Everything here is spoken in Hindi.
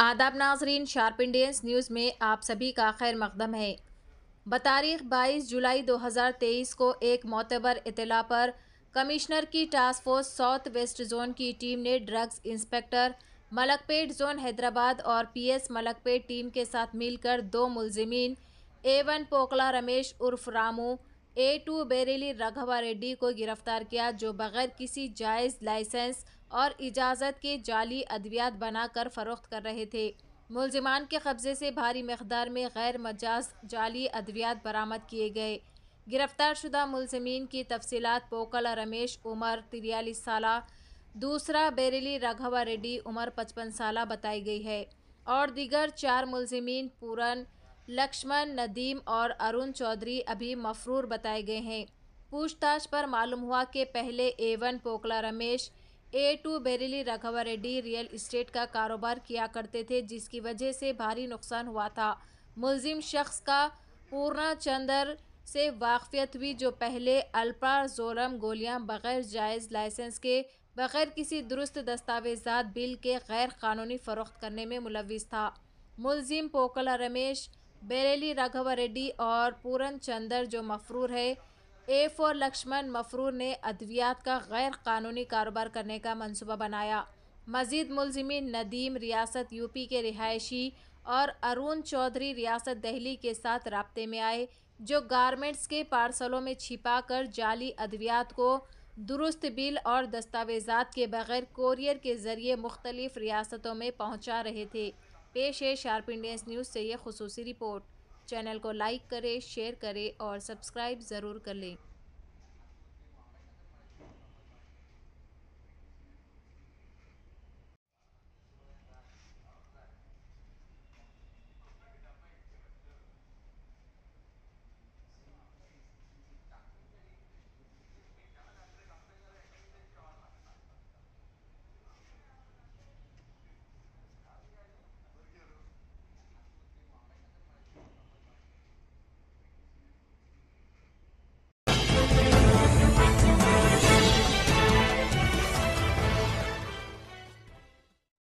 आदाब नाजरीन शार्प इंडियंस न्यूज़ में आप सभी का खैर मकदम है बतारीख 22 जुलाई 2023 को एक मोतबर इतला पर कमिश्नर की task force south west zone की टीम ने drugs inspector Malakpet zone Hyderabad और पीएस मलकपेट टीम के साथ मिलकर दो मुलजमीन ए वन पोकला रमेश उर्फ रामू ए टू बेरेली राघवा रेड्डी को गिरफ्तार किया जो बगैर किसी जायज़ लाइसेंस और इजाज़त के जाली अद्वियात बनाकर फ़रोख्त कर रहे थे मुलजमान के कब्ज़े से भारी मकदार में गैर मजाज जाली अद्वियात बरामद किए गए गिरफ़्तार शुदा मुलजमीन की तफसीत पोकल रमेश उमर तिरयालीस साल दूसरा बेरेली राघवा रेड्डी उमर पचपन साल बताई गई है और दीगर चार मुलजमीन पूरन लक्ष्मण नदीम और अरुण चौधरी अभी मफरूर बताए गए हैं पूछताछ पर मालूम हुआ कि पहले A one Pokala Ramesh A two Bereli Raghava Reddy real estate का कारोबार किया करते थे जिसकी वजह से भारी नुकसान हुआ था मुलजिम शख्स का पूर्णा चंदर से वाकफियत हुई जो पहले अल्पा जोरम गोलियां बगैर जायज़ लाइसेंस के बगैर किसी दुरुस्त दस्तावेजात बिल के गैर कानूनी फ़रोख्त करने में मुलविस था मुलजिम पोकला रमेश बेरेली राघवा रेड्डी और पूरन चंदर जो मफरूर है ए फॉर लक्ष्मण मफरूर ने अद्वियात का गैर कानूनी कारोबार करने का मंसूबा बनाया मजीद मुलजमिन नदीम रियासत यूपी के रिहायशी और अरुण चौधरी रियासत दहली के साथ रबते में आए जो गारमेंट्स के पार्सलों में छिपा कर जाली अद्वियात को दुरुस्त बिल और दस्तावेजात के बगैर कोरियर के ज़रिए मुख्तलिफ रियासतों में पहुँचा रहे थे पेश है शार्प इंडियंस न्यूज़ से ये खसूसी रिपोर्ट चैनल को लाइक करें शेयर करें और सब्सक्राइब ज़रूर कर लें